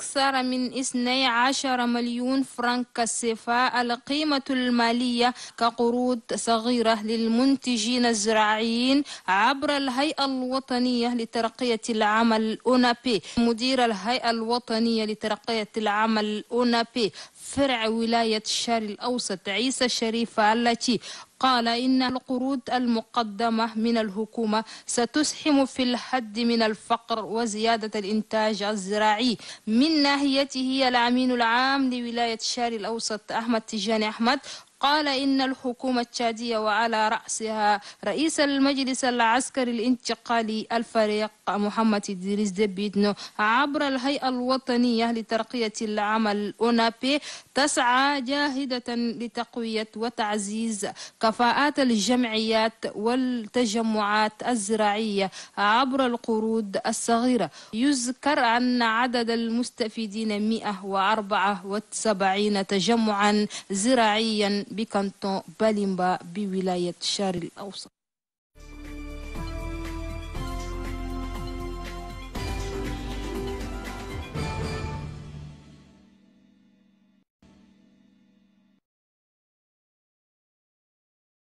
أكثر من 12 مليون فرنك كالسفاء القيمة المالية كقروض صغيرة للمنتجين الزراعيين عبر الهيئة الوطنية لترقية العمل أونابي مدير الهيئة الوطنية لترقية العمل أونابي فرع ولاية الشرق الأوسط عيسى الشريفة التي قال إن القروض المقدمة من الحكومة ستسهم في الحد من الفقر وزيادة الإنتاج الزراعي من ناحيته الأمين العام لولاية الشارع الأوسط أحمد تجاني أحمد قال إن الحكومة التشادية وعلى رأسها رئيس المجلس العسكري الانتقالي الفريق محمد إدريس دبيدنو عبر الهيئة الوطنية لترقية العمل أونابي تسعى جاهدة لتقوية وتعزيز كفاءات الجمعيات والتجمعات الزراعية عبر القروض الصغيرة يذكر أن عدد المستفيدين 174 تجمعا زراعيا بكانتون باليمبا بولاية شار الأوسط